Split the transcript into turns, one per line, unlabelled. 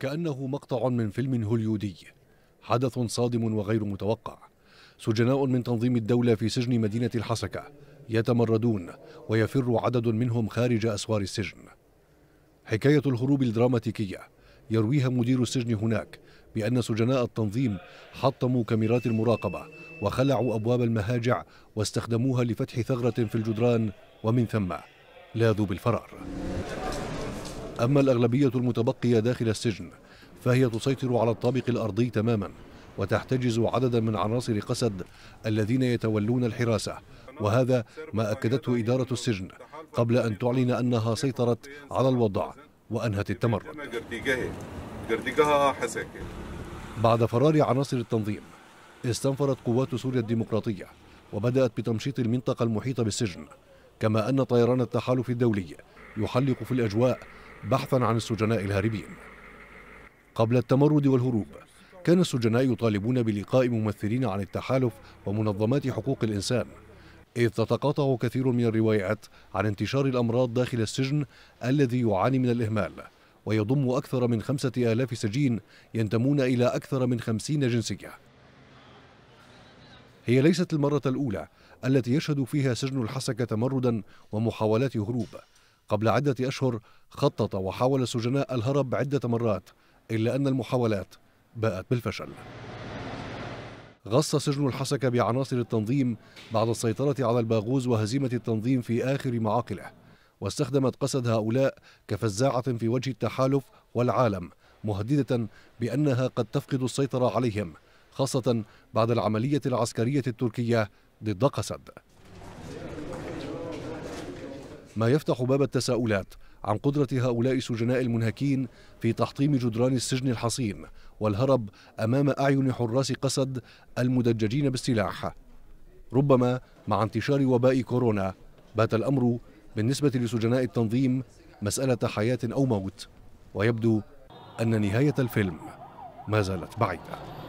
كأنه مقطع من فيلم هوليودي حدث صادم وغير متوقع سجناء من تنظيم الدولة في سجن مدينة الحسكة يتمردون ويفر عدد منهم خارج أسوار السجن حكاية الهروب الدراماتيكية يرويها مدير السجن هناك بأن سجناء التنظيم حطموا كاميرات المراقبة وخلعوا أبواب المهاجع واستخدموها لفتح ثغرة في الجدران ومن ثم لاذوا بالفرار أما الأغلبية المتبقية داخل السجن فهي تسيطر على الطابق الأرضي تماما وتحتجز عددا من عناصر قسد الذين يتولون الحراسة وهذا ما أكدته إدارة السجن قبل أن تعلن أنها سيطرت على الوضع وأنهت التمرد بعد فرار عناصر التنظيم استنفرت قوات سوريا الديمقراطية وبدأت بتمشيط المنطقة المحيطة بالسجن كما أن طيران التحالف الدولي يحلق في الأجواء بحثا عن السجناء الهاربين قبل التمرد والهروب كان السجناء يطالبون بلقاء ممثلين عن التحالف ومنظمات حقوق الإنسان إذ تتقاطع كثير من الروايات عن انتشار الأمراض داخل السجن الذي يعاني من الإهمال ويضم أكثر من خمسة آلاف سجين ينتمون إلى أكثر من خمسين جنسية هي ليست المرة الأولى التي يشهد فيها سجن الحسكة تمردا ومحاولات هروب قبل عدة أشهر خطط وحاول السجناء الهرب عدة مرات إلا أن المحاولات باءت بالفشل غص سجن الحسكة بعناصر التنظيم بعد السيطرة على الباغوز وهزيمة التنظيم في آخر معاقله واستخدمت قسد هؤلاء كفزاعة في وجه التحالف والعالم مهددة بأنها قد تفقد السيطرة عليهم خاصة بعد العملية العسكرية التركية ضد قسد ما يفتح باب التساؤلات عن قدرة هؤلاء السجناء المنهكين في تحطيم جدران السجن الحصين والهرب أمام أعين حراس قسد المدججين بالسلاح ربما مع انتشار وباء كورونا بات الأمر بالنسبة لسجناء التنظيم مسألة حياة أو موت ويبدو أن نهاية الفيلم ما زالت بعيدة